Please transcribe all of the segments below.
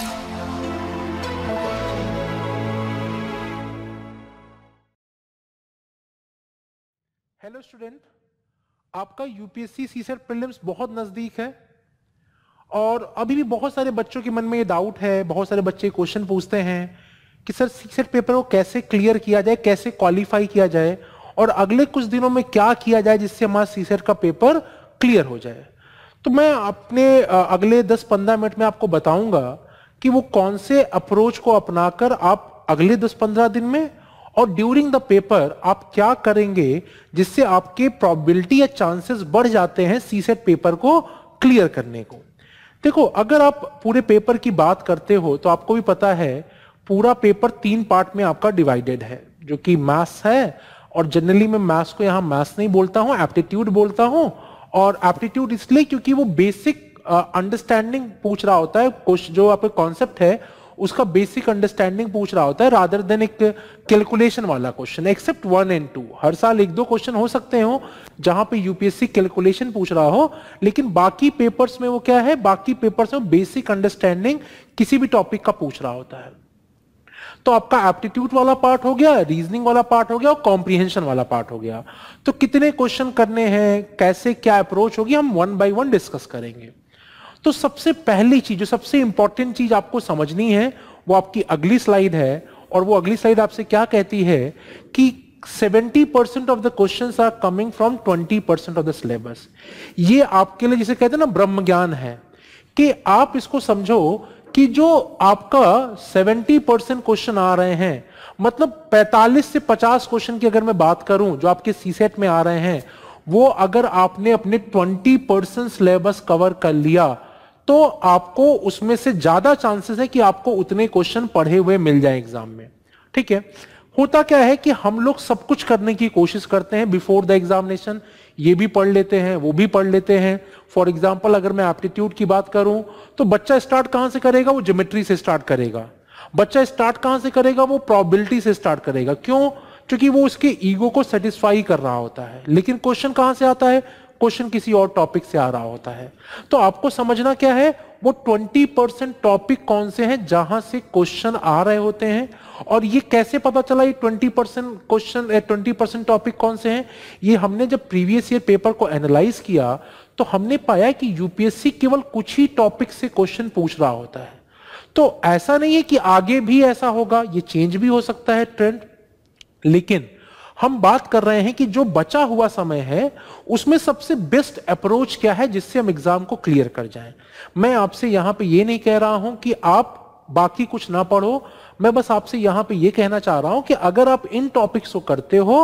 Hello student आपका UPSC CSAT prelims बहुत नजदीक है और अभी भी बहुत सारे बच्चों के मन में ये डाउट है बहुत सारे बच्चे क्वेश्चन पूछते हैं कि सर सीसेट पेपर को कैसे क्लियर किया जाए कैसे क्वालिफाई किया जाए और अगले कुछ दिनों में क्या किया जाए जिससे हमारा सीसेट का पेपर क्लियर हो जाए तो मैं अपने अगले 10-15 मिनट में आपको बताऊंगा कि वो कौन से अप्रोच को अपनाकर आप अगले 10-15 दिन में और ड्यूरिंग द पेपर आप क्या करेंगे जिससे आपके प्रॉबिलिटी या चांसेस बढ़ जाते हैं सी सेट पेपर को क्लियर करने को देखो अगर आप पूरे पेपर की बात करते हो तो आपको भी पता है पूरा पेपर तीन पार्ट में आपका डिवाइडेड है जो कि मैथ्स है और जनरली मैं मैथ्स को यहाँ मैथ्स नहीं बोलता हूँ एप्टीट्यूड बोलता हूँ और एप्टीट्यूड इसलिए क्योंकि वो बेसिक अंडरस्टैंडिंग पूछ रहा होता है कुछ जो आपका कॉन्सेप्ट है उसका बेसिक अंडरस्टैंडिंग पूछ रहा होता है रादर देन एक कैलकुलेशन वाला question except one and two हर साल एक दो क्वेश्चन हो सकते हो जहां पे यूपीएससी कैलकुलेशन पूछ रहा हो लेकिन बाकी पेपर्स में वो क्या है बाकी पेपर्स में बेसिक अंडरस्टैंडिंग किसी भी टॉपिक का पूछ रहा होता है तो आपका एप्टीट्यूड वाला पार्ट हो गया रीजनिंग वाला पार्ट हो गया और कॉम्प्रीहेंशन वाला पार्ट हो गया तो कितने क्वेश्चन करने हैं कैसे क्या अप्रोच होगी हम वन बाय वन डिस्कस करेंगे तो सबसे पहली चीज जो सबसे इंपॉर्टेंट चीज आपको समझनी है वो आपकी अगली स्लाइड है और वो अगली स्लाइड आपसे क्या कहती है कि 70% percent of the question are coming from 20% of the syllabus ये आपके लिए जिसे कहते हैं ना ब्रह्म ज्ञान है कि आप इसको समझो कि जो आपका 70% परसेंट क्वेश्चन आ रहे हैं मतलब 45 से 50 क्वेश्चन की अगर मैं बात करूं जो आपके सी सेट में आ रहे हैं वो अगर आपने अपने 20% सिलेबस कवर कर लिया तो आपको उसमें से ज्यादा चांसेस है कि आपको उतने क्वेश्चन पढ़े हुए मिल जाए एग्जाम में ठीक है होता क्या है कि हम लोग सब कुछ करने की कोशिश करते हैं बिफोर द एग्जामिनेशन ये भी पढ़ लेते हैं वो भी पढ़ लेते हैं फॉर एग्जाम्पल अगर मैं एप्टीट्यूड की बात करूं तो बच्चा स्टार्ट कहां से करेगा वो जोमेट्री से स्टार्ट करेगा बच्चा स्टार्ट कहां से करेगा वो प्रॉबिलिटी से स्टार्ट करेगा क्यों क्योंकि वो उसके ईगो को सेटिस्फाई कर रहा होता है लेकिन क्वेश्चन कहां से आता है क्वेश्चन किसी और टॉपिक से आ रहा होता है तो आपको समझना क्या है वो 20 परसेंट टॉपिक कौन से हैं जहां से क्वेश्चन आ रहे होते हैं और ये कैसे पता चला ये 20 percent question twenty percent topic कौन से हैं ये हमने जब प्रीवियस ईयर पेपर को एनालाइज किया तो हमने पाया कि यूपीएससी केवल कुछ ही टॉपिक से क्वेश्चन पूछ रहा होता है तो ऐसा नहीं है कि आगे भी ऐसा होगा ये चेंज भी हो सकता है ट्रेंड लेकिन हम बात कर रहे हैं कि जो बचा हुआ समय है उसमें सबसे बेस्ट अप्रोच क्या है जिससे हम एग्जाम को क्लियर कर जाएं मैं आपसे यहां पे ये नहीं कह रहा हूं कि आप बाकी कुछ ना पढ़ो मैं बस आपसे यहां पे ये कहना चाह रहा हूं कि अगर आप इन टॉपिक्स को करते हो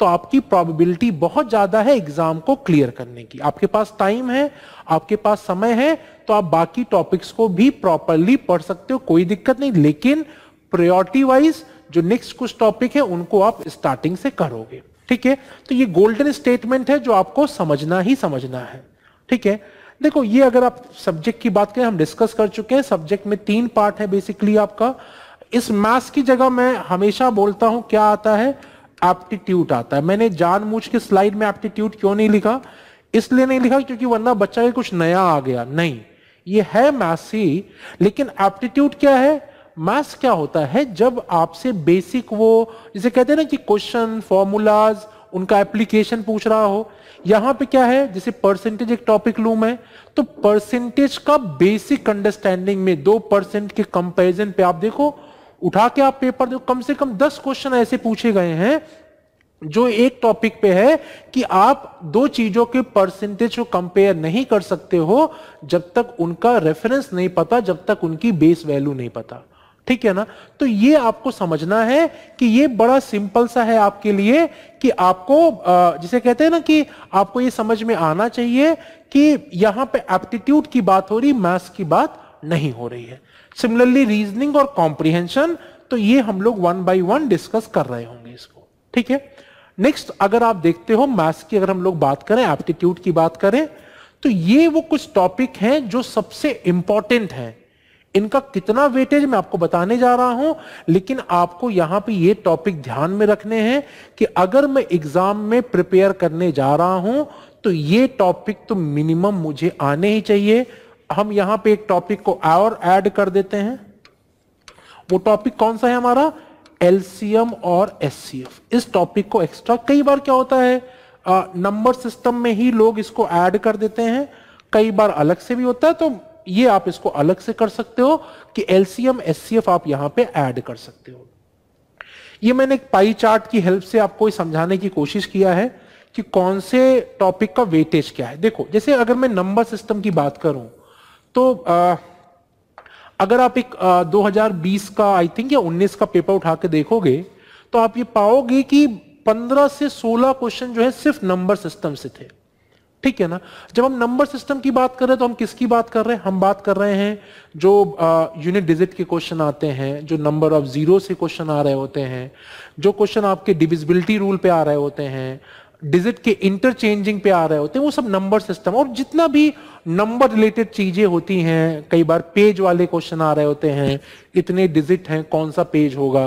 तो आपकी प्रोबेबिलिटी बहुत ज्यादा है एग्जाम को क्लियर करने की आपके पास टाइम है आपके पास समय है तो आप बाकी टॉपिक्स को भी प्रॉपरली पढ़ सकते हो कोई दिक्कत नहीं लेकिन प्रायोरिटी वाइज जो नेक्स्ट कुछ टॉपिक है उनको आप स्टार्टिंग से करोगे ठीक है तो ये गोल्डन स्टेटमेंट है जो आपको समझना ही समझना है ठीक है देखो ये अगर आप सब्जेक्ट की बात करें हम डिस्कस कर चुके हैं सब्जेक्ट में तीन पार्ट है बेसिकली आपका इस मैथ्स की जगह मैं हमेशा बोलता हूं क्या आता है एप्टीट्यूड आता है मैंने जानबूझ के स्लाइड में एप्टीट्यूड क्यों नहीं लिखा इसलिए नहीं लिखा क्योंकि वरना बच्चा के कुछ नया आ गया नहीं ये है मैथ्स ही लेकिन एप्टीट्यूड क्या है मैथ्स क्या होता है जब आपसे बेसिक वो जिसे कहते हैं ना कि क्वेश्चन फॉर्मूलाज उनका एप्लीकेशन पूछ रहा हो यहां पे क्या है जैसे परसेंटेज एक टॉपिक लूम है तो परसेंटेज का बेसिक अंडरस्टैंडिंग में दो परसेंट के कंपेरिजन पे आप देखो उठा के आप पेपर देखो कम से कम दस क्वेश्चन ऐसे पूछे गए हैं जो एक टॉपिक पे है कि आप दो चीजों के परसेंटेज को कंपेयर नहीं कर सकते हो जब तक उनका रेफरेंस नहीं पता जब तक उनकी बेस वैल्यू नहीं पता ठीक है ना तो ये आपको समझना है कि ये बड़ा सिंपल सा है आपके लिए कि आपको जिसे कहते हैं ना कि आपको ये समझ में आना चाहिए कि यहां पे एप्टीट्यूड की बात हो रही मैथ्स की बात नहीं हो रही है सिमिलरली रीजनिंग और कॉम्प्रिहेंशन तो ये हम लोग वन बाई वन डिस्कस कर रहे होंगे इसको ठीक है नेक्स्ट अगर आप देखते हो मैथ्स की अगर हम लोग बात करें एप्टीट्यूड की बात करें तो ये वो कुछ टॉपिक हैं जो सबसे इंपॉर्टेंट हैं इनका कितना वेटेज मैं आपको बताने जा रहा हूं लेकिन आपको यहां पे ये टॉपिक ध्यान में रखने हैं कि अगर मैं एग्जाम में प्रिपेयर करने जा रहा हूं तो ये टॉपिक तो मिनिमम मुझे आने ही चाहिए हम यहां पे एक टॉपिक को और ऐड कर देते हैं वो टॉपिक कौन सा है हमारा एलसीएम और एस इस टॉपिक को एक्स्ट्रा कई बार क्या होता है नंबर सिस्टम में ही लोग इसको ऐड कर देते हैं कई बार अलग से भी होता है तो ये आप इसको अलग से कर सकते हो कि एलसीएम एस आप यहां पे ऐड कर सकते हो ये मैंने एक पाई चार्ट की हेल्प से आपको समझाने की कोशिश किया है कि कौन से टॉपिक का वेटेज क्या है देखो जैसे अगर मैं नंबर सिस्टम की बात करूं तो आ, अगर आप एक आ, 2020 का आई थिंक या 19 का पेपर उठा के देखोगे तो आप ये पाओगे कि 15 से 16 क्वेश्चन जो है सिर्फ नंबर सिस्टम से थे ठीक है ना जब हम नंबर सिस्टम की बात कर रहे हैं तो हम किसकी बात कर रहे हैं हम बात कर रहे हैं जो यूनिट डिजिट के क्वेश्चन आते हैं जो नंबर ऑफ जीरो से क्वेश्चन आ रहे होते हैं जो क्वेश्चन आपके डिविजिबिलिटी रूल पे आ रहे होते हैं डिजिट के इंटरचेंजिंग पे आ रहे होते हैं वो सब नंबर सिस्टम और जितना भी नंबर रिलेटेड चीजें होती हैं कई बार पेज वाले क्वेश्चन आ रहे होते हैं कितने डिजिट हैं कौन सा पेज होगा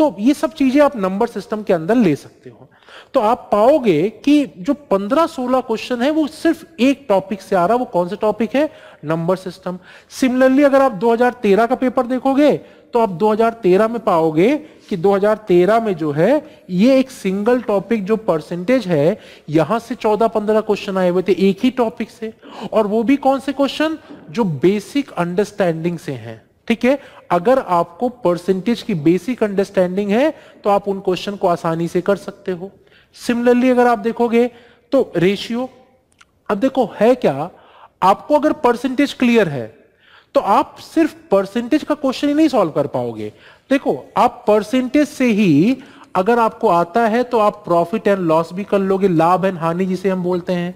तो ये सब चीजें आप नंबर सिस्टम के अंदर ले सकते हो तो आप पाओगे कि जो 15-16 क्वेश्चन है वो सिर्फ एक टॉपिक से आ रहा है वो कौन सा टॉपिक है नंबर सिस्टम सिमिलरली अगर आप 2013 का पेपर देखोगे तो आप 2013 में पाओगे कि 2013 में जो है ये एक सिंगल टॉपिक जो परसेंटेज है यहां से 14-15 क्वेश्चन आए हुए थे एक ही टॉपिक से और वो भी कौन से क्वेश्चन जो बेसिक अंडरस्टैंडिंग से हैं ठीक है अगर आपको परसेंटेज की बेसिक अंडरस्टैंडिंग है तो आप उन क्वेश्चन को आसानी से कर सकते हो सिमिलरली अगर आप देखोगे तो रेशियो अब देखो है क्या आपको अगर परसेंटेज क्लियर है तो आप सिर्फ परसेंटेज का क्वेश्चन ही नहीं सॉल्व कर पाओगे देखो आप परसेंटेज से ही अगर आपको आता है तो आप प्रॉफिट एंड लॉस भी कर लोगे लाभ एंड हानि जिसे हम बोलते हैं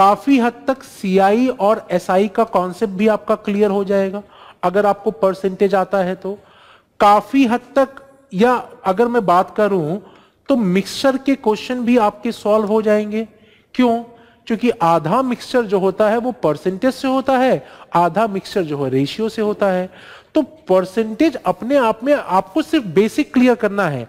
काफी हद तक सीआई और एसआई का कॉन्सेप्ट भी आपका क्लियर हो जाएगा अगर आपको परसेंटेज आता है तो काफी हद तक या अगर मैं बात करूं तो मिक्सचर के क्वेश्चन भी आपके सॉल्व हो जाएंगे क्यों क्योंकि आधा मिक्सचर जो होता है वो परसेंटेज से होता है आधा मिक्सचर जो है रेशियो से होता है तो परसेंटेज अपने आप में आपको सिर्फ बेसिक क्लियर करना है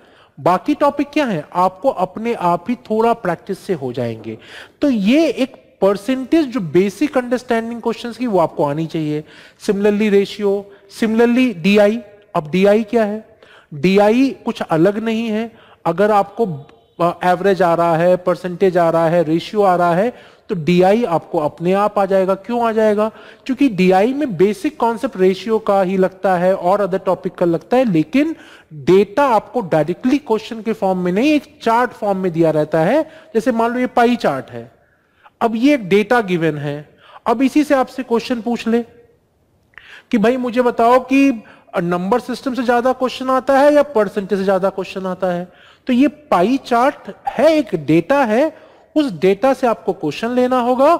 बाकी टॉपिक क्या है आपको अपने आप ही थोड़ा प्रैक्टिस से हो जाएंगे तो ये एक परसेंटेज जो बेसिक अंडरस्टैंडिंग क्वेश्चन की वो आपको आनी चाहिए सिमिलरली रेशियो सिमिलरली डीआई अब डीआई क्या है डीआई कुछ अलग नहीं है अगर आपको एवरेज आ रहा है परसेंटेज आ रहा है रेशियो आ रहा है तो डीआई आपको अपने आप आ जाएगा क्यों आ जाएगा क्योंकि डीआई में बेसिक कॉन्सेप्ट रेशियो का ही लगता है और अदर टॉपिक का लगता है लेकिन डेटा आपको डायरेक्टली क्वेश्चन के फॉर्म में नहीं एक चार्ट फॉर्म में दिया रहता है जैसे मान लो ये पाई चार्ट है अब ये एक डेटा गिवन है अब इसी से आपसे क्वेश्चन पूछ ले कि भाई मुझे बताओ कि नंबर सिस्टम से ज्यादा क्वेश्चन आता है या परसेंटेज से ज्यादा क्वेश्चन आता है तो ये पाई चार्ट है एक डेटा है उस डेटा से आपको क्वेश्चन लेना होगा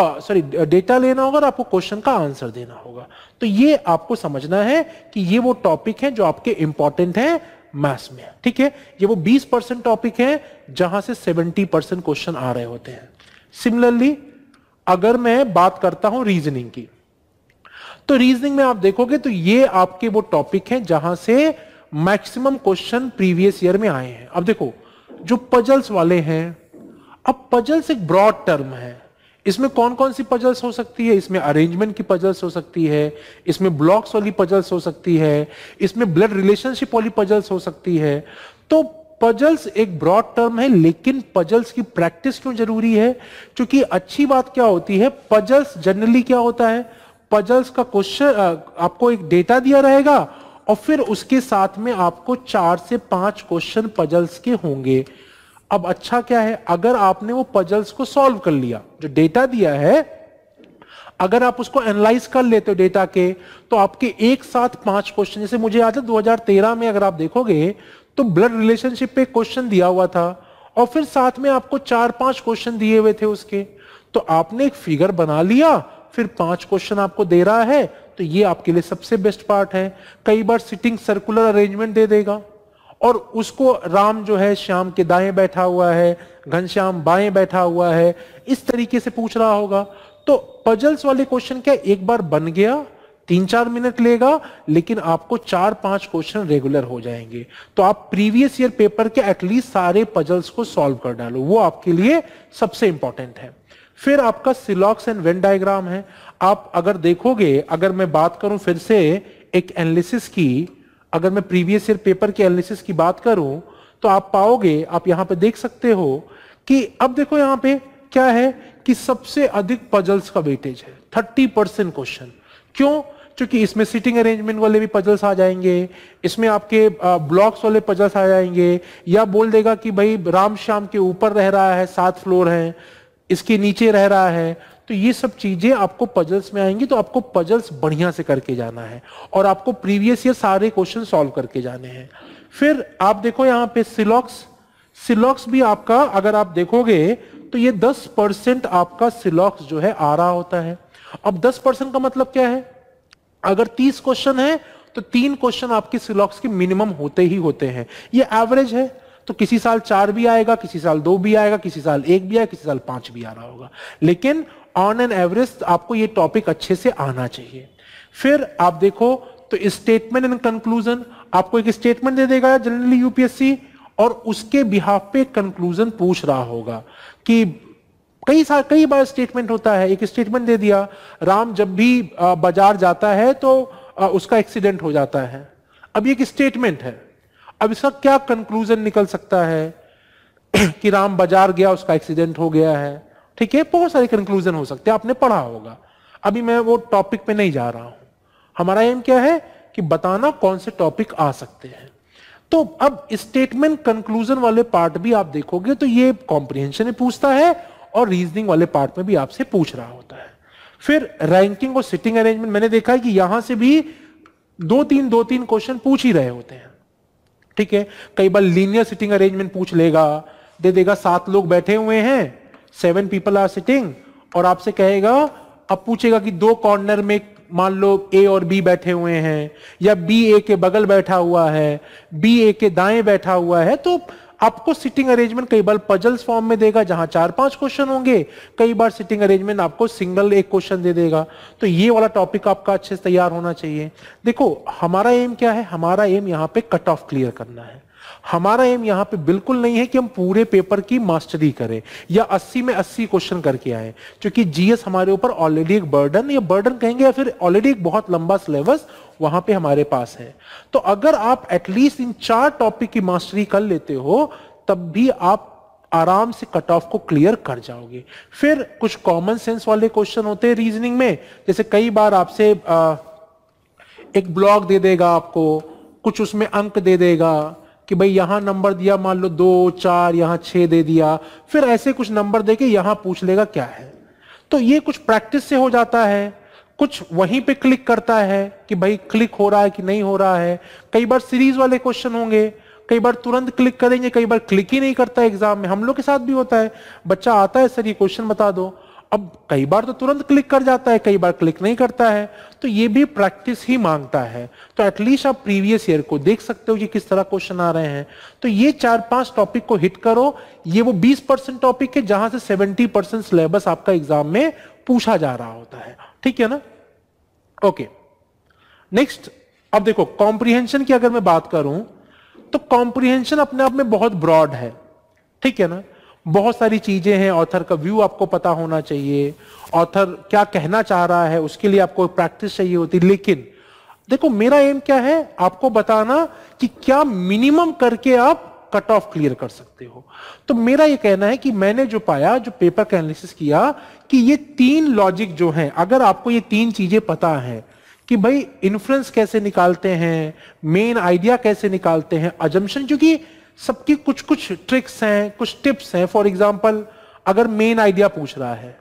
और सॉरी डेटा लेना होगा और आपको क्वेश्चन का आंसर देना होगा तो ये आपको समझना है कि ये वो टॉपिक है जो आपके इंपॉर्टेंट है मैथ्स में ठीक है ये वो 20 परसेंट टॉपिक है जहां से 70 परसेंट क्वेश्चन आ रहे होते हैं सिमिलरली अगर मैं बात करता हूं रीजनिंग की तो रीजनिंग में आप देखोगे तो ये आपके वो टॉपिक हैं जहां से मैक्सिमम क्वेश्चन प्रीवियस ईयर में आए हैं अब देखो जो पजल्स वाले हैं अब पजल्स एक ब्रॉड टर्म है इसमें कौन कौन सी पजल्स हो सकती है इसमें अरेंजमेंट की पजल्स हो सकती है इसमें ब्लॉक्स वाली पजल्स हो सकती है इसमें ब्लड रिलेशनशिप वाली पजल्स हो सकती है तो पजल्स एक ब्रॉड टर्म है लेकिन पजल्स की प्रैक्टिस क्यों जरूरी है क्योंकि अच्छी बात क्या होती है पजल्स जनरली क्या होता है पजल्स का क्वेश्चन आपको एक डेटा दिया रहेगा और फिर उसके साथ में आपको चार से पांच क्वेश्चन पजल्स के होंगे अब अच्छा क्या है अगर आपने वो पजल्स को सॉल्व कर लिया जो डेटा दिया है अगर आप उसको एनालाइज कर लेते हो डेटा के तो आपके एक साथ पांच क्वेश्चन जैसे मुझे याद है 2013 में अगर आप देखोगे तो ब्लड रिलेशनशिप पे क्वेश्चन दिया हुआ था और फिर साथ में आपको चार पांच क्वेश्चन दिए हुए थे उसके तो आपने एक फिगर बना लिया फिर पांच क्वेश्चन आपको दे रहा है तो ये आपके लिए सबसे बेस्ट पार्ट है कई बार सिटिंग सर्कुलर अरेंजमेंट दे देगा और उसको राम जो है श्याम के दाएं बैठा हुआ है घनश्याम बाएं बैठा हुआ है इस तरीके से पूछ रहा होगा तो पजल्स वाले क्वेश्चन क्या एक बार बन गया तीन चार मिनट लेगा लेकिन आपको चार पांच क्वेश्चन रेगुलर हो जाएंगे तो आप प्रीवियस ईयर पेपर के एटलीस्ट सारे पजल्स को सॉल्व कर डालो वो आपके लिए सबसे इंपॉर्टेंट है फिर आपका सिलॉक्स एंड वेन डायग्राम है आप अगर देखोगे अगर मैं बात करूं फिर से एक एनालिसिस की अगर मैं प्रीवियस ईयर पेपर के एनालिसिस की बात करूं तो आप पाओगे आप यहां पे देख सकते हो कि अब देखो यहां पे क्या है कि सबसे अधिक पजल्स का वेटेज है 30 परसेंट क्वेश्चन क्यों क्योंकि इसमें सिटिंग अरेंजमेंट वाले भी पजल्स आ जाएंगे इसमें आपके ब्लॉक्स वाले पजल्स आ जाएंगे या बोल देगा कि भाई राम श्याम के ऊपर रह रहा है सात फ्लोर हैं इसके नीचे रह रहा है तो ये सब चीजें आपको पजल्स में आएंगी तो आपको पजल्स बढ़िया से करके जाना है और आपको प्रीवियस ईयर सारे क्वेश्चन सॉल्व करके जाने हैं फिर आप देखो यहाँ पे सिलॉक्स सिलॉक्स भी आपका अगर आप देखोगे तो ये 10 परसेंट आपका सिलॉक्स जो है आ रहा होता है अब 10 परसेंट का मतलब क्या है अगर तीस क्वेश्चन है तो तीन क्वेश्चन आपके सिलॉक्स के मिनिमम होते ही होते हैं ये एवरेज है तो किसी साल चार भी आएगा किसी साल दो भी आएगा किसी साल एक भी आएगा किसी साल पांच भी आ रहा होगा लेकिन ऑन एन एवरेज आपको ये टॉपिक अच्छे से आना चाहिए फिर आप देखो तो स्टेटमेंट एंड कंक्लूजन आपको एक स्टेटमेंट दे देगा जनरली यूपीएससी और उसके बिहाफ पे कंक्लूजन पूछ रहा होगा कि कई सार कई बार स्टेटमेंट होता है एक स्टेटमेंट दे दिया राम जब भी बाजार जाता है तो उसका एक्सीडेंट हो जाता है अब एक स्टेटमेंट है अब इसका क्या कंक्लूजन निकल सकता है कि राम बाजार गया उसका एक्सीडेंट हो गया है ठीक है बहुत सारे कंक्लूजन हो सकते हैं आपने पढ़ा होगा अभी मैं वो टॉपिक पे नहीं जा रहा हूं हमारा एम क्या है कि बताना कौन से टॉपिक आ सकते हैं तो अब स्टेटमेंट कंक्लूजन वाले पार्ट भी आप देखोगे तो ये कॉम्प्रिहेंशन पूछता है और रीजनिंग वाले पार्ट में भी आपसे पूछ रहा होता है फिर रैंकिंग और सिटिंग अरेंजमेंट मैंने देखा है कि यहां से भी दो तीन दो तीन क्वेश्चन पूछ ही रहे होते हैं ठीक है कई बार लीनियर सिटिंग अरेंजमेंट पूछ लेगा दे देगा सात लोग बैठे हुए हैं सेवन पीपल आर सिटिंग और आपसे कहेगा अब पूछेगा कि दो कॉर्नर में मान लो ए और बी बैठे हुए हैं या बी ए के बगल बैठा हुआ है बी ए के दाएं बैठा हुआ है तो आपको सिटिंग अरेंजमेंट कई बार पजल्स फॉर्म में देगा जहां चार पांच क्वेश्चन होंगे कई बार सिटिंग अरेंजमेंट आपको सिंगल एक क्वेश्चन दे देगा तो ये वाला टॉपिक आपका अच्छे से तैयार होना चाहिए देखो हमारा एम क्या है हमारा एम यहाँ पे कट ऑफ क्लियर करना है हमारा एम यहां पे बिल्कुल नहीं है कि हम पूरे पेपर की मास्टरी करें या 80 में 80 क्वेश्चन करके आए क्योंकि जीएस हमारे ऊपर ऑलरेडी एक बर्डन या बर्डन कहेंगे या फिर ऑलरेडी एक बहुत लंबा सिलेबस वहां पे हमारे पास है तो अगर आप एटलीस्ट इन चार टॉपिक की मास्टरी कर लेते हो तब भी आप आराम से कट ऑफ को क्लियर कर जाओगे फिर कुछ कॉमन सेंस वाले क्वेश्चन होते हैं रीजनिंग में जैसे कई बार आपसे एक ब्लॉक दे देगा आपको कुछ उसमें अंक दे देगा कि भाई यहां नंबर दिया मान लो दो चार यहाँ छह दे दिया फिर ऐसे कुछ नंबर दे के यहाँ पूछ लेगा क्या है तो ये कुछ प्रैक्टिस से हो जाता है कुछ वहीं पे क्लिक करता है कि भाई क्लिक हो रहा है कि नहीं हो रहा है कई बार सीरीज वाले क्वेश्चन होंगे कई बार तुरंत क्लिक करेंगे कई बार क्लिक ही नहीं करता एग्जाम में हम लोग के साथ भी होता है बच्चा आता है सर ये क्वेश्चन बता दो अब कई बार तो तुरंत क्लिक कर जाता है कई बार क्लिक नहीं करता है तो ये भी प्रैक्टिस ही मांगता है तो एटलीस्ट आप प्रीवियस ईयर को देख सकते हो कि किस तरह क्वेश्चन आ रहे हैं तो ये चार पांच टॉपिक को हिट करो ये वो 20 परसेंट टॉपिक है जहां से 70 परसेंट सिलेबस आपका एग्जाम में पूछा जा रहा होता है ठीक है ना ओके नेक्स्ट अब देखो कॉम्प्रीहेंशन की अगर मैं बात करूं तो कॉम्प्रिहेंशन अपने आप में बहुत ब्रॉड है ठीक है ना बहुत सारी चीजें हैं ऑथर का व्यू आपको पता होना चाहिए ऑथर क्या कहना चाह रहा है उसके लिए आपको प्रैक्टिस चाहिए होती लेकिन देखो मेरा एम क्या है आपको बताना कि क्या मिनिमम करके आप कट ऑफ क्लियर कर सकते हो तो मेरा ये कहना है कि मैंने जो पाया जो पेपर का एनालिसिस किया कि ये तीन लॉजिक जो है अगर आपको ये तीन चीजें पता है कि भाई इन्फ्लुएंस कैसे निकालते हैं मेन आइडिया कैसे निकालते हैं अजम्पशन क्योंकि सबकी कुछ कुछ ट्रिक्स हैं कुछ टिप्स हैं फॉर एग्जाम्पल अगर मेन आइडिया पूछ रहा है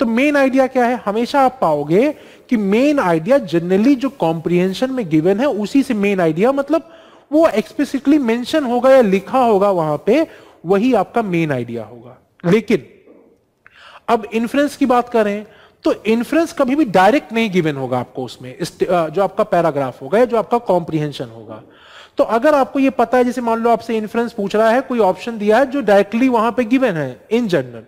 तो मेन आइडिया क्या है हमेशा आप पाओगे कि मेन आइडिया जनरली जो कॉम्प्रिहेंशन में गिवन है उसी से मेन आइडिया मतलब वो एक्सप्लिसिटली मेंशन होगा या लिखा होगा वहां पे वही आपका मेन आइडिया होगा लेकिन अब इन्फ्रेंस की बात करें तो इन्फ्रेंस कभी भी डायरेक्ट नहीं गिवन होगा आपको उसमें जो आपका पैराग्राफ होगा या जो आपका कॉम्प्रिहेंशन होगा तो अगर आपको ये पता है जैसे मान लो आपसे इन्फ्लुएंस पूछ रहा है कोई ऑप्शन दिया है जो डायरेक्टली वहां पे गिवन है इन जनरल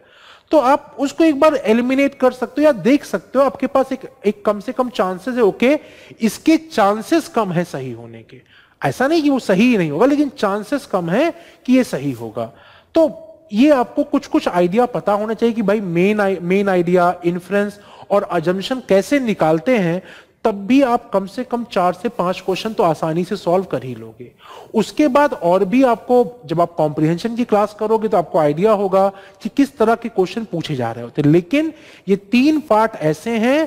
तो आप उसको एक बार एलिमिनेट कर सकते हो या देख सकते हो आपके पास एक एक कम से कम चांसेस है ओके okay, इसके चांसेस कम है सही होने के ऐसा नहीं कि वो सही नहीं होगा लेकिन चांसेस कम है कि ये सही होगा तो ये आपको कुछ कुछ आइडिया पता होना चाहिए कि भाई मेन मेन आइडिया इन्फ्लुएंस और अजम्पशन कैसे निकालते हैं तब भी आप कम से कम चार से पांच क्वेश्चन तो आसानी से सॉल्व कर ही लोगे उसके बाद और भी आपको जब आप कॉम्प्रिहेंशन की क्लास करोगे तो आपको आइडिया होगा कि किस तरह के क्वेश्चन पूछे जा रहे होते लेकिन ये तीन पार्ट ऐसे हैं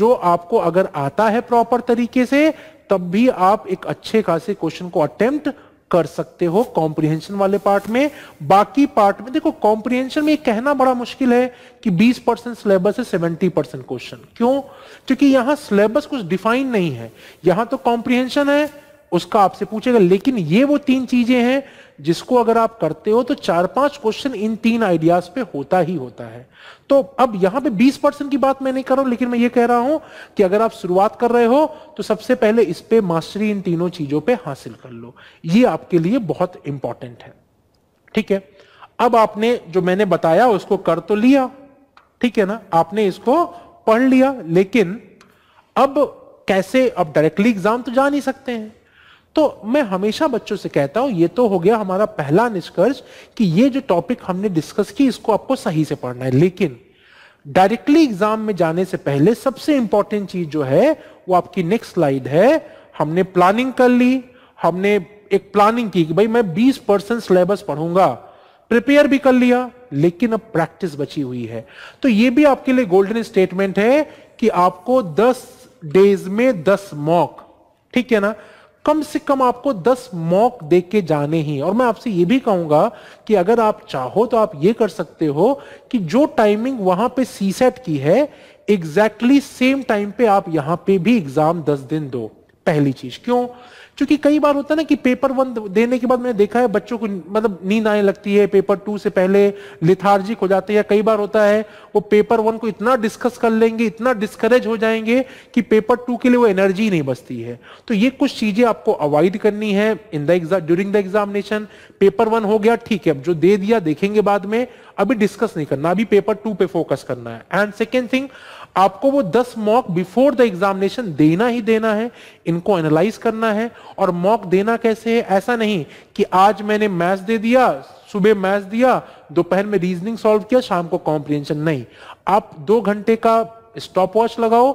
जो आपको अगर आता है प्रॉपर तरीके से तब भी आप एक अच्छे खासे क्वेश्चन को अटेम्प्ट कर सकते हो कॉम्प्रिहेंशन वाले पार्ट में बाकी पार्ट में देखो कॉम्प्रिहेंशन में कहना बड़ा मुश्किल है कि 20 परसेंट सिलेबस है 70 परसेंट क्वेश्चन क्यों क्योंकि यहां सिलेबस कुछ डिफाइन नहीं है यहां तो कॉम्प्रिहेंशन है उसका आपसे पूछेगा लेकिन ये वो तीन चीजें हैं जिसको अगर आप करते हो तो चार पांच क्वेश्चन इन तीन आइडियाज पे होता ही होता है तो अब यहां पे 20 परसेंट की बात मैं नहीं कर रहा हूं लेकिन मैं ये कह रहा हूं कि अगर आप शुरुआत कर रहे हो तो सबसे पहले इस पे मास्टरी इन तीनों चीजों पे हासिल कर लो ये आपके लिए बहुत इंपॉर्टेंट है ठीक है अब आपने जो मैंने बताया उसको कर तो लिया ठीक है ना आपने इसको पढ़ लिया लेकिन अब कैसे अब डायरेक्टली एग्जाम तो जा नहीं सकते हैं तो मैं हमेशा बच्चों से कहता हूं ये तो हो गया हमारा पहला निष्कर्ष कि ये जो टॉपिक हमने डिस्कस की इसको आपको सही से पढ़ना है लेकिन डायरेक्टली एग्जाम में जाने से पहले सबसे इंपॉर्टेंट चीज जो है वो आपकी नेक्स्ट स्लाइड है हमने प्लानिंग कर ली हमने एक प्लानिंग की कि भाई मैं 20 परसेंट सिलेबस पढ़ूंगा प्रिपेयर भी कर लिया लेकिन अब प्रैक्टिस बची हुई है तो ये भी आपके लिए गोल्डन स्टेटमेंट है कि आपको 10 डेज में 10 मॉक ठीक है ना कम से कम आपको 10 मॉक दे के जाने ही और मैं आपसे ये भी कहूंगा कि अगर आप चाहो तो आप ये कर सकते हो कि जो टाइमिंग वहां पे सी सेट की है एग्जैक्टली सेम टाइम पे आप यहां पे भी एग्जाम 10 दिन दो पहली चीज क्यों क्योंकि कई बार होता है ना कि पेपर वन देने के बाद मैंने देखा है बच्चों को मतलब नींद आने लगती है पेपर टू से पहले लिथार्जिक हो जाते हैं कई बार होता है वो पेपर वन को इतना डिस्कस कर लेंगे इतना डिस्करेज हो जाएंगे कि पेपर टू के लिए वो एनर्जी नहीं बचती है तो ये कुछ चीजें आपको अवॉइड करनी है in the exam during the examination paper one हो गया ठीक है अब जो दे दिया देखेंगे बाद में अभी डिस्कस नहीं करना अभी पेपर टू पे फोकस करना है एंड सेकेंड थिंग आपको वो 10 मॉक बिफोर द एग्जामिनेशन देना ही देना है इनको एनालाइज करना है और मॉक देना कैसे है ऐसा नहीं कि आज मैंने मैथ्स दे दिया सुबह मैथ्स दिया दोपहर में रीजनिंग सॉल्व किया शाम को कॉम्प्रिहेंशन नहीं आप दो घंटे का स्टॉप वॉच लगाओ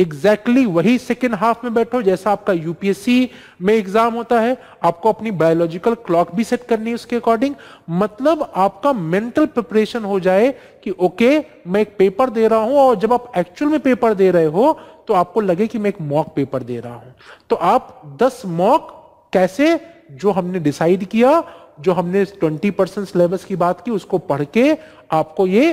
एग्जैक्टली exactly वही सेकेंड हाफ में बैठो जैसा आपका यूपीएससी में एग्जाम होता है आपको अपनी बायोलॉजिकल क्लॉक भी सेट करनी है उसके अकॉर्डिंग मतलब आपका मेंटल प्रिपरेशन हो जाए कि ओके okay, मैं एक पेपर दे रहा हूं और जब आप एक्चुअल में पेपर दे रहे हो तो आपको लगे कि मैं एक मॉक पेपर दे रहा हूं तो आप दस मॉक कैसे जो हमने डिसाइड किया जो हमने 20 परसेंट सिलेबस की बात की उसको पढ़ के आपको ये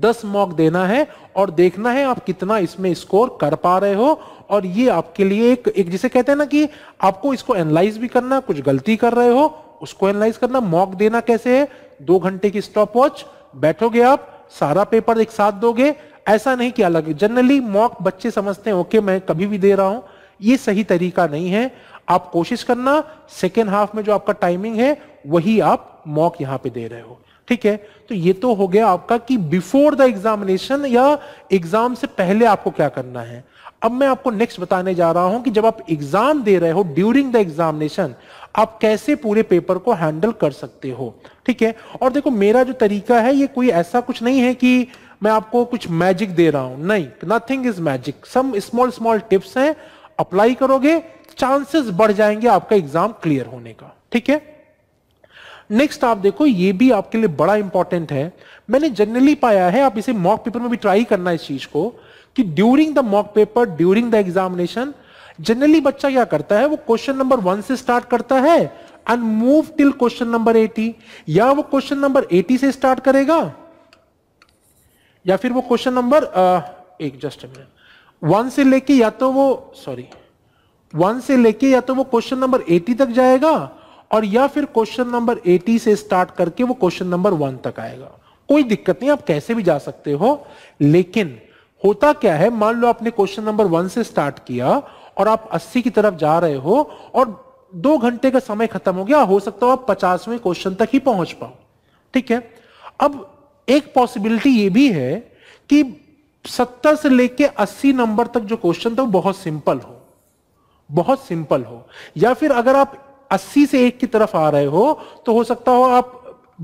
दस मॉक देना है और देखना है आप कितना इसमें स्कोर कर पा रहे हो और ये आपके लिए एक एक जिसे कहते हैं ना कि आपको इसको एनालाइज भी करना कुछ गलती कर रहे हो उसको एनालाइज करना मॉक देना कैसे है दो घंटे की स्टॉप वॉच बैठोगे आप सारा पेपर एक साथ दोगे ऐसा नहीं किया अलग जनरली मॉक बच्चे समझते हैं ओके मैं कभी भी दे रहा हूं ये सही तरीका नहीं है आप कोशिश करना सेकेंड हाफ में जो आपका टाइमिंग है वही आप मॉक यहां पे दे रहे हो ठीक है तो ये तो हो गया आपका कि बिफोर द एग्जामिनेशन या एग्जाम से पहले आपको क्या करना है अब मैं आपको नेक्स्ट बताने जा रहा हूं कि जब आप एग्जाम दे रहे हो ड्यूरिंग द एग्जामिनेशन आप कैसे पूरे पेपर को हैंडल कर सकते हो ठीक है और देखो मेरा जो तरीका है ये कोई ऐसा कुछ नहीं है कि मैं आपको कुछ मैजिक दे रहा हूं नहीं nothing is magic some small small tips हैं अप्लाई करोगे चांसेस बढ़ जाएंगे आपका एग्जाम क्लियर होने का ठीक है नेक्स्ट आप देखो ये भी आपके लिए बड़ा इंपॉर्टेंट है मैंने जनरली पाया है आप इसे मॉक पेपर में भी ट्राई करना इस चीज को कि during the mock paper during the examination generally बच्चा क्या करता है वो क्वेश्चन नंबर वन से स्टार्ट करता है and move till question number eighty या वो क्वेश्चन नंबर एटी से स्टार्ट करेगा या फिर वो क्वेश्चन नंबर एक जस्ट मिनट वन से लेके या तो वो सॉरी वन से लेके या तो वो क्वेश्चन नंबर एटी तक जाएगा और या फिर क्वेश्चन नंबर 80 से स्टार्ट करके वो क्वेश्चन नंबर वन तक आएगा कोई दिक्कत नहीं आप कैसे भी जा सकते हो लेकिन होता क्या है मान लो आपने क्वेश्चन नंबर वन से स्टार्ट किया और आप 80 की तरफ जा रहे हो और दो घंटे का समय खत्म हो गया हो सकता हो आप पचासवें क्वेश्चन तक ही पहुंच पाओ ठीक है अब एक पॉसिबिलिटी ये भी है कि सत्तर से लेके अस्सी नंबर तक जो क्वेश्चन था वो बहुत सिंपल हो बहुत सिंपल हो या फिर अगर आप 80 से एक की तरफ आ रहे हो तो हो सकता हो आप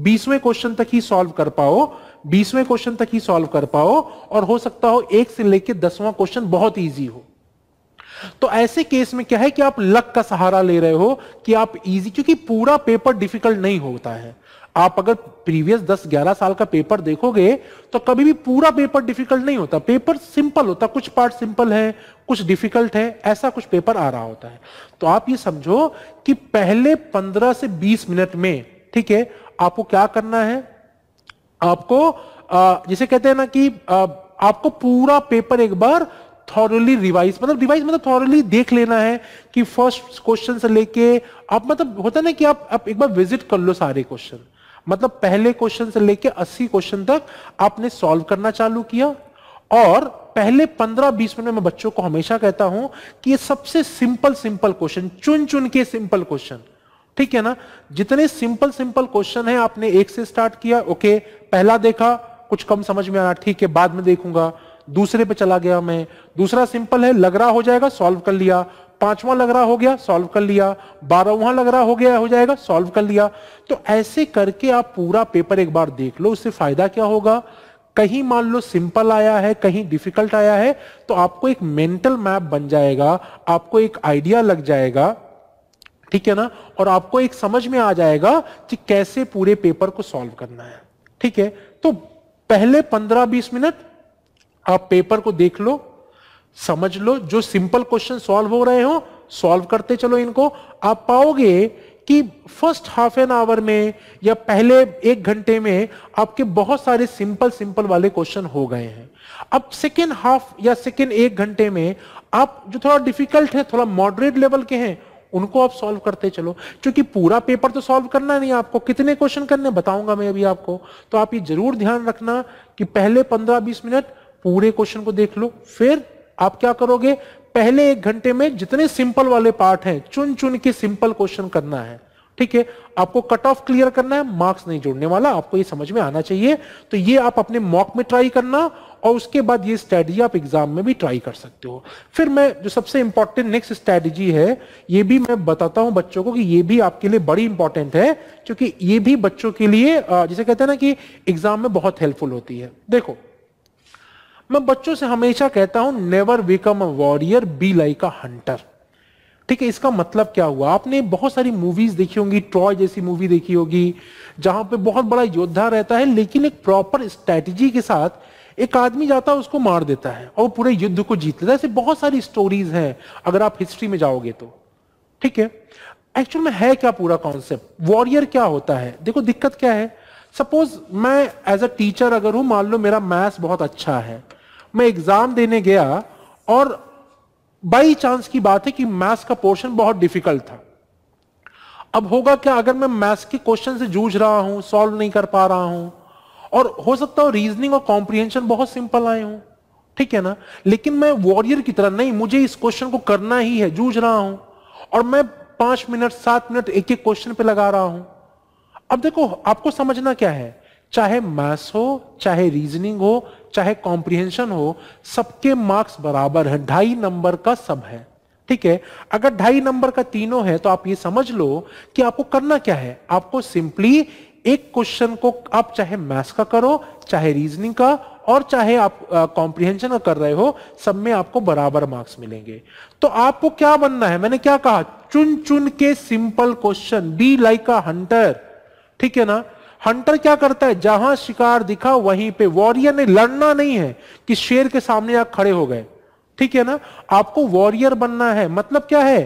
बीसवें क्वेश्चन तक ही सॉल्व कर पाओ बीसवें क्वेश्चन तक ही सॉल्व कर पाओ और हो सकता हो एक से लेकर दसवां क्वेश्चन बहुत ईजी हो तो ऐसे केस में क्या है कि आप लक का सहारा ले रहे हो कि आप इजी क्योंकि पूरा पेपर डिफिकल्ट नहीं होता है आप अगर प्रीवियस 10-11 साल का पेपर देखोगे तो कभी भी पूरा पेपर डिफिकल्ट नहीं होता पेपर सिंपल होता कुछ पार्ट सिंपल है कुछ डिफिकल्ट है ऐसा कुछ पेपर आ रहा होता है तो आप ये समझो कि पहले 15 से 20 मिनट में ठीक है आपको क्या करना है आपको जिसे कहते हैं ना कि आपको पूरा पेपर एक बार थॉरली रिवाइज मतलब रिवाइज मतलब थॉरली देख लेना है कि फर्स्ट क्वेश्चन से लेके आप मतलब होता ना कि आप, आप एक बार विजिट कर लो सारे क्वेश्चन मतलब पहले क्वेश्चन से लेके 80 क्वेश्चन तक आपने सॉल्व करना चालू किया और पहले 15-20 मिनट में बच्चों को हमेशा कहता हूं कि ये सबसे सिंपल सिंपल क्वेश्चन चुन चुन के सिंपल क्वेश्चन ठीक है ना जितने सिंपल सिंपल क्वेश्चन है आपने एक से स्टार्ट किया ओके पहला देखा कुछ कम समझ में आया ठीक है बाद में देखूंगा दूसरे पे चला गया मैं दूसरा सिंपल है लग रहा हो जाएगा सॉल्व कर लिया पांचवा लग रहा हो गया सॉल्व कर लिया बारहवा लग रहा हो गया हो जाएगा सॉल्व कर लिया तो ऐसे करके आप पूरा पेपर एक बार देख लो उससे फायदा क्या होगा कहीं मान लो सिंपल आया है कहीं डिफिकल्ट आया है तो आपको एक मेंटल मैप बन जाएगा आपको एक आइडिया लग जाएगा ठीक है ना और आपको एक समझ में आ जाएगा कि कैसे पूरे पेपर को सॉल्व करना है ठीक है तो पहले 15-20 मिनट आप पेपर को देख लो समझ लो जो सिंपल क्वेश्चन सॉल्व हो रहे हो सॉल्व करते चलो इनको आप पाओगे कि फर्स्ट हाफ एन आवर में या पहले एक घंटे में आपके बहुत सारे सिंपल सिंपल वाले क्वेश्चन हो गए हैं अब सेकेंड हाफ या सेकेंड एक घंटे में आप जो थोड़ा डिफिकल्ट है थोड़ा मॉडरेट लेवल के हैं उनको आप सॉल्व करते चलो क्योंकि पूरा पेपर तो सॉल्व करना नहीं आपको कितने क्वेश्चन करने बताऊंगा मैं अभी आपको तो आप ये जरूर ध्यान रखना कि पहले 15-20 मिनट पूरे क्वेश्चन को देख लो फिर आप क्या करोगे पहले एक घंटे में जितने सिंपल वाले पार्ट हैं चुन चुन के सिंपल क्वेश्चन करना है ठीक है आपको कट ऑफ क्लियर करना है मार्क्स नहीं जोड़ने वाला आपको ये समझ में आना चाहिए तो ये आप अपने मॉक में ट्राई करना और उसके बाद ये स्ट्रेटजी आप एग्जाम में भी ट्राई कर सकते हो फिर मैं जो सबसे इंपॉर्टेंट नेक्स्ट स्ट्रैटेजी है ये भी मैं बताता हूं बच्चों को कि ये भी आपके लिए बड़ी इंपॉर्टेंट है क्योंकि ये भी बच्चों के लिए जैसे कहते हैं ना कि एग्जाम में बहुत हेल्पफुल होती है देखो मैं बच्चों से हमेशा कहता हूं never become a warrior be like a hunter ठीक है इसका मतलब क्या हुआ आपने बहुत सारी मूवीज देखी होंगी ट्रॉय जैसी मूवी देखी होगी जहां पे बहुत बड़ा योद्धा रहता है लेकिन एक प्रॉपर स्ट्रेटजी के साथ एक आदमी जाता है उसको मार देता है और पूरे युद्ध को जीत लेता है ऐसे बहुत सारी स्टोरीज हैं अगर आप हिस्ट्री में जाओगे तो ठीक है एक्चुअल में है क्या पूरा कॉन्सेप्ट वॉरियर क्या होता है देखो दिक्कत क्या है सपोज मैं एज अ टीचर अगर हूं मान लो मेरा मैथ्स बहुत अच्छा है मैं एग्जाम देने गया और बाई चांस की बात है कि मैथ्स का पोर्शन बहुत डिफिकल्ट था अब होगा क्या अगर मैं मैथ्स के क्वेश्चन से जूझ रहा हूं सॉल्व नहीं कर पा रहा हूं और हो सकता हो रीजनिंग और कॉम्प्रिहेंशन बहुत सिंपल आए हूं ठीक है ना लेकिन मैं वॉरियर की तरह नहीं मुझे इस क्वेश्चन को करना ही है जूझ रहा हूं और मैं पांच मिनट सात मिनट एक एक क्वेश्चन पे लगा रहा हूं अब देखो आपको समझना क्या है चाहे मैथ्स हो चाहे रीजनिंग हो चाहे कॉम्प्रिहेंशन हो सबके मार्क्स बराबर है ढाई नंबर का सब है ठीक है अगर ढाई नंबर का तीनों है तो आप ये समझ लो कि आपको करना क्या है आपको सिंपली एक क्वेश्चन को आप चाहे मैथ्स का करो चाहे रीजनिंग का और चाहे आप कॉम्प्रिहेंशन कर रहे हो सब में आपको बराबर मार्क्स मिलेंगे तो आपको क्या बनना है मैंने क्या कहा चुन चुन के simple question be like a hunter ठीक है ना हंटर क्या करता है जहां शिकार दिखा वहीं पे वॉरियर ने लड़ना नहीं है कि शेर के सामने आप खड़े हो गए ठीक है ना आपको वॉरियर बनना है मतलब क्या है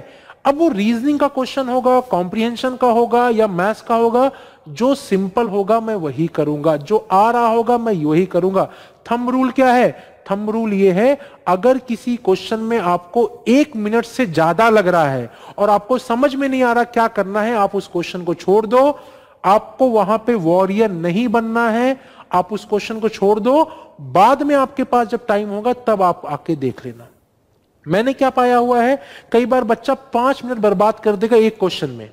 अब वो रीजनिंग का क्वेश्चन होगा कॉम्प्रिहेंशन का होगा या मैथ्स का होगा जो सिंपल होगा मैं वही करूंगा जो आ रहा होगा मैं वही करूंगा थम रूल क्या है थम रूल ये है अगर किसी क्वेश्चन में आपको एक मिनट से ज्यादा लग रहा है और आपको समझ में नहीं आ रहा क्या करना है आप उस क्वेश्चन को छोड़ दो आपको वहां पे वॉरियर नहीं बनना है आप उस क्वेश्चन को छोड़ दो बाद में आपके पास जब टाइम होगा तब आप आके देख लेना मैंने क्या पाया हुआ है कई बार बच्चा पांच मिनट बर्बाद कर देगा एक क्वेश्चन में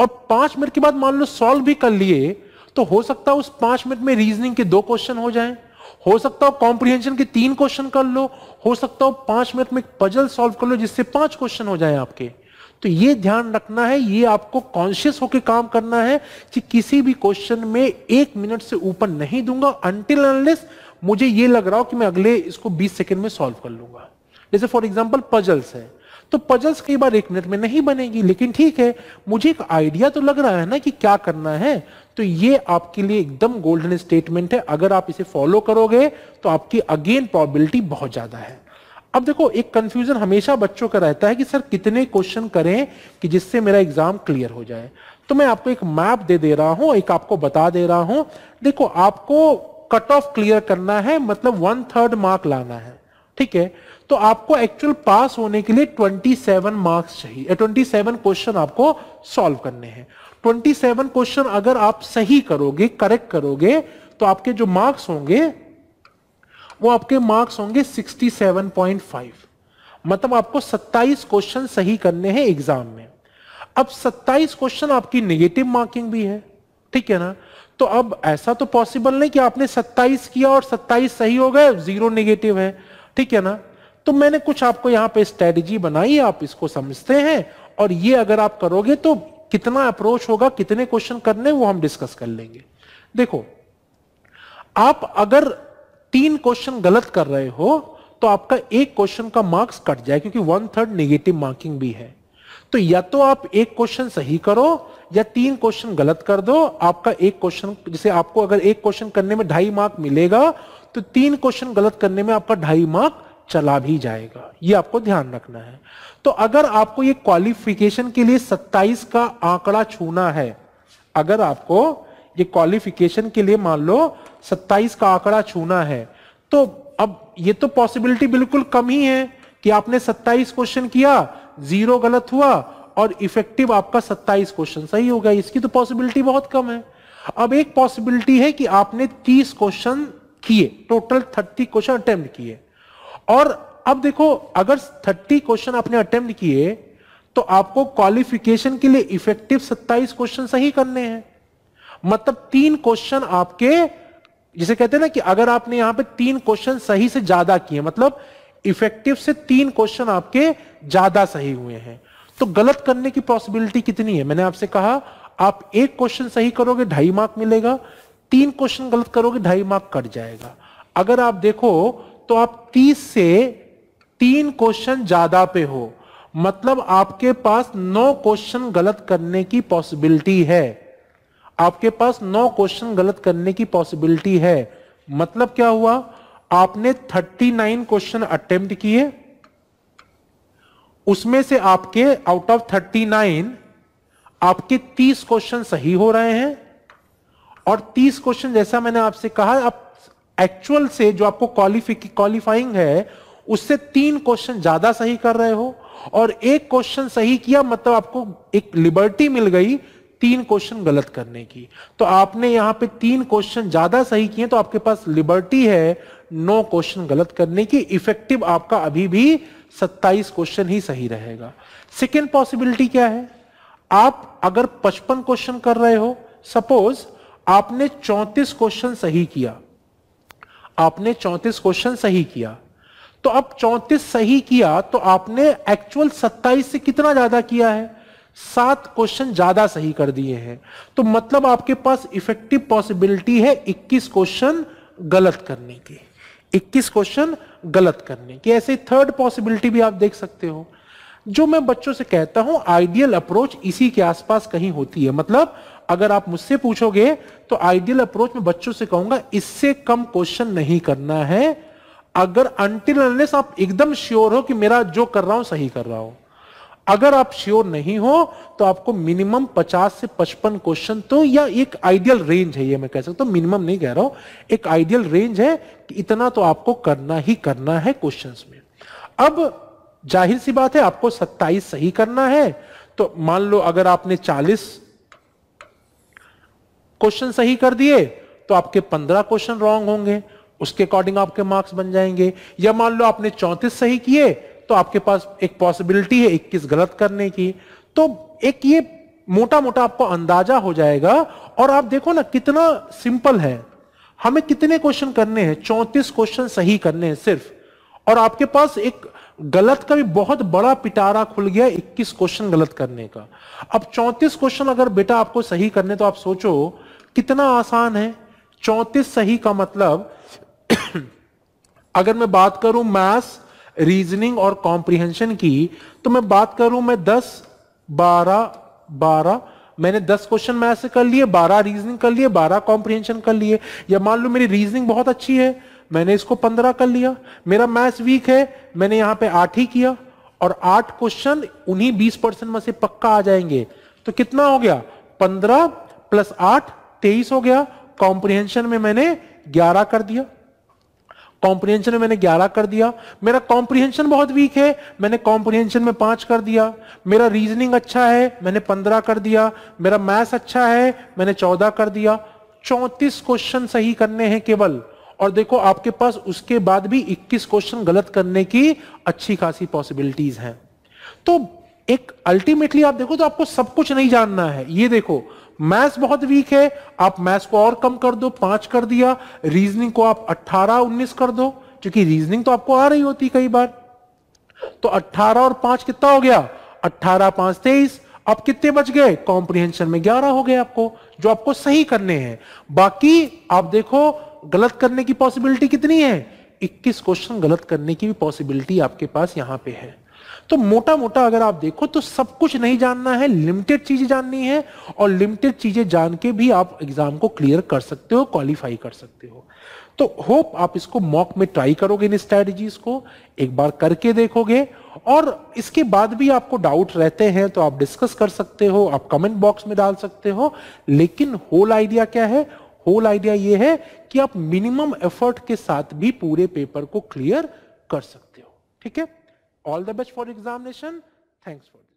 और पांच मिनट के बाद मान लो सॉल्व भी कर लिए तो हो सकता है उस पांच मिनट में रीजनिंग के दो क्वेश्चन हो जाएं हो सकता हो कॉम्प्रिहेंशन के तीन क्वेश्चन कर लो हो सकता हो पांच मिनट में पजल सॉल्व कर लो जिससे पांच क्वेश्चन हो जाए आपके तो ये ध्यान रखना है ये आपको कॉन्शियस होकर काम करना है कि किसी भी क्वेश्चन में एक मिनट से ऊपर नहीं दूंगा अनटिल अनलेस मुझे ये लग रहा हो कि मैं अगले इसको 20 सेकंड में सॉल्व कर लूंगा जैसे फॉर एग्जांपल पजल्स है तो पजल्स कई बार एक मिनट में नहीं बनेगी लेकिन ठीक है मुझे एक आइडिया तो लग रहा है ना कि क्या करना है तो ये आपके लिए एकदम गोल्डन स्टेटमेंट है अगर आप इसे फॉलो करोगे तो आपकी अगेन प्रॉबिलिटी बहुत ज्यादा है अब देखो एक कंफ्यूजन हमेशा बच्चों का रहता है कि सर कितने क्वेश्चन करें कि जिससे मेरा एग्जाम क्लियर हो जाए तो मैं आपको एक मैप दे दे रहा हूं एक आपको बता दे रहा हूं देखो आपको कट ऑफ क्लियर करना है मतलब वन थर्ड मार्क लाना है ठीक है तो आपको एक्चुअल पास होने के लिए 27 मार्क्स चाहिए 27 क्वेश्चन आपको सॉल्व करने हैं 27 क्वेश्चन अगर आप सही करोगे करेक्ट करोगे तो आपके जो मार्क्स होंगे वो आपके मार्क्स होंगे 67.5 मतलब आपको 27 क्वेश्चन सही करने हैं एग्जाम में अब 27 क्वेश्चन आपकी नेगेटिव मार्किंग भी है ठीक है ना तो अब ऐसा तो पॉसिबल नहीं कि आपने 27 किया और 27 सही हो गए जीरो नेगेटिव है ठीक है ना तो मैंने कुछ आपको यहां पे स्ट्रेटजी बनाई आप इसको समझते हैं और ये अगर आप करोगे तो कितना अप्रोच होगा कितने क्वेश्चन करने वो हम डिस्कस कर लेंगे देखो आप अगर तीन क्वेश्चन गलत कर रहे हो तो आपका एक क्वेश्चन का मार्क्स कट जाए क्योंकि वन थर्ड नेगेटिव मार्किंग भी है तो या तो आप एक क्वेश्चन सही करो या तीन क्वेश्चन गलत कर दो आपका एक क्वेश्चन जैसे आपको अगर एक क्वेश्चन करने में ढाई मार्क मिलेगा तो तीन क्वेश्चन गलत करने में आपका ढाई मार्क चला भी जाएगा ये आपको ध्यान रखना है तो अगर आपको ये क्वालिफिकेशन के लिए 27 का आंकड़ा छूना है अगर आपको ये क्वालिफिकेशन के लिए मान लो 27 का आंकड़ा छूना है तो अब ये तो पॉसिबिलिटी बिल्कुल कम ही है कि आपने 27 क्वेश्चन किया जीरो गलत हुआ और इफेक्टिव आपका 27 क्वेश्चन सही होगा इसकी तो पॉसिबिलिटी बहुत कम है अब एक पॉसिबिलिटी है कि आपने 30 क्वेश्चन किए टोटल 30 क्वेश्चन अटेम्प्ट किए और अब देखो अगर 30 क्वेश्चन आपने अटेम्प्ट किए तो आपको क्वालिफिकेशन के लिए इफेक्टिव 27 क्वेश्चन सही करने हैं मतलब तीन क्वेश्चन आपके जिसे कहते हैं ना कि अगर आपने यहां पे तीन क्वेश्चन सही से ज्यादा किए मतलब इफेक्टिव से तीन क्वेश्चन आपके ज्यादा सही हुए हैं तो गलत करने की पॉसिबिलिटी कितनी है मैंने आपसे कहा आप एक क्वेश्चन सही करोगे ढाई मार्क मिलेगा तीन क्वेश्चन गलत करोगे ढाई मार्क कट जाएगा अगर आप देखो तो आप तीस से तीन क्वेश्चन ज्यादा पे हो मतलब आपके पास नौ क्वेश्चन गलत करने की पॉसिबिलिटी है आपके पास नौ क्वेश्चन गलत करने की पॉसिबिलिटी है मतलब क्या हुआ आपने 39 क्वेश्चन अटेम्प्ट किए उसमें से आपके आउट ऑफ 39 आपके 30 क्वेश्चन सही हो रहे हैं और 30 क्वेश्चन जैसा मैंने आपसे कहा आप एक्चुअल से जो आपको क्वालिफाइंग है उससे तीन क्वेश्चन ज्यादा सही कर रहे हो और एक क्वेश्चन सही किया मतलब आपको एक लिबर्टी मिल गई तीन क्वेश्चन गलत करने की तो आपने यहां पे तीन क्वेश्चन ज्यादा सही किए तो आपके पास लिबर्टी है नो क्वेश्चन गलत करने की इफेक्टिव आपका अभी भी 27 क्वेश्चन ही सही रहेगा सेकेंड पॉसिबिलिटी क्या है आप अगर 55 क्वेश्चन कर रहे हो सपोज आपने 34 क्वेश्चन सही किया आपने 34 क्वेश्चन सही किया तो अब 34 सही किया तो आपने एक्चुअल 27 से कितना ज्यादा किया है सात क्वेश्चन ज्यादा सही कर दिए हैं तो मतलब आपके पास इफेक्टिव पॉसिबिलिटी है 21 क्वेश्चन गलत करने की 21 क्वेश्चन गलत करने की ऐसे थर्ड पॉसिबिलिटी भी आप देख सकते हो जो मैं बच्चों से कहता हूं आइडियल अप्रोच इसी के आसपास कहीं होती है मतलब अगर आप मुझसे पूछोगे तो आइडियल अप्रोच में बच्चों से कहूंगा इससे कम क्वेश्चन नहीं करना है अगर अनटिल आप एकदम श्योर हो कि मेरा जो कर रहा हूं सही कर रहा हूं अगर आप श्योर नहीं हो तो आपको मिनिमम 50 से 55 क्वेश्चन तो या एक आइडियल रेंज है ये मैं कह सकता हूं मिनिमम नहीं कह रहा हूं एक आइडियल रेंज है कि इतना तो आपको करना ही करना है क्वेश्चंस में अब जाहिर सी बात है आपको 27 सही करना है तो मान लो अगर आपने 40 क्वेश्चन सही कर दिए तो आपके 15 क्वेश्चन रॉन्ग होंगे उसके अकॉर्डिंग आपके मार्क्स बन जाएंगे या मान लो आपने चौंतीस सही किए तो आपके पास एक पॉसिबिलिटी है इक्कीस गलत करने की तो एक ये मोटा मोटा आपको अंदाजा हो जाएगा और आप देखो ना कितना सिंपल है हमें कितने क्वेश्चन करने हैं चौंतीस क्वेश्चन सही करने हैं सिर्फ और आपके पास एक गलत का भी बहुत बड़ा पिटारा खुल गया 21 क्वेश्चन गलत करने का अब 34 क्वेश्चन अगर बेटा आपको सही करने तो आप सोचो कितना आसान है 34 सही का मतलब अगर मैं बात करूं मैथ्स रीजनिंग और कॉम्प्रिहेंशन की तो मैं बात करूं मैं दस बारह बारह मैंने दस क्वेश्चन मैं ऐसे कर लिए बारह रीजनिंग कर लिए बारह कॉम्प्रिहेंशन कर लिए या मान लो मेरी रीजनिंग बहुत अच्छी है मैंने इसको पंद्रह कर लिया मेरा मैथ्स वीक है मैंने यहां पे आठ ही किया और आठ क्वेश्चन उन्हीं बीस परसेंट में से पक्का आ जाएंगे तो कितना हो गया पंद्रह प्लस आठ तेईस हो गया कॉम्प्रिहेंशन में मैंने ग्यारह कर दिया कॉम्प्रिहेंशन में मैंने ग्यारह कर दिया मेरा कॉम्प्रिहेंशन बहुत वीक है मैंने कॉम्प्रिहेंशन में पांच कर दिया मेरा रीजनिंग अच्छा है मैंने पंद्रह कर दिया मेरा मैथ्स अच्छा है मैंने चौदह कर दिया 34 क्वेश्चन सही करने हैं केवल और देखो आपके पास उसके बाद भी 21 क्वेश्चन गलत करने की अच्छी खासी पॉसिबिलिटीज हैं तो एक अल्टीमेटली आप देखो तो आपको सब कुछ नहीं जानना है ये देखो मैथ्स बहुत वीक है आप मैथ्स को और कम कर दो पांच कर दिया रीजनिंग को आप अट्ठारह उन्नीस कर दो क्योंकि रीजनिंग तो आपको आ रही होती कई बार तो अट्ठारह और पांच कितना हो गया अट्ठारह पांच तेईस अब कितने बच गए कॉम्प्रिहेंशन में ग्यारह हो गए आपको जो आपको सही करने हैं बाकी आप देखो गलत करने की पॉसिबिलिटी कितनी है 21 क्वेश्चन गलत करने की भी पॉसिबिलिटी आपके पास यहां पे है तो मोटा मोटा अगर आप देखो तो सब कुछ नहीं जानना है लिमिटेड चीजें जाननी है और लिमिटेड चीजें जान के भी आप एग्जाम को क्लियर कर सकते हो क्वालिफाई कर सकते हो तो होप आप इसको मॉक में ट्राई करोगे इन स्ट्रैटेजीज को एक बार करके देखोगे और इसके बाद भी आपको डाउट रहते हैं तो आप डिस्कस कर सकते हो आप कमेंट बॉक्स में डाल सकते हो लेकिन होल आइडिया क्या है होल आइडिया ये है कि आप मिनिमम एफर्ट के साथ भी पूरे पेपर को क्लियर कर सकते हो ठीक है All the best for examination. Thanks for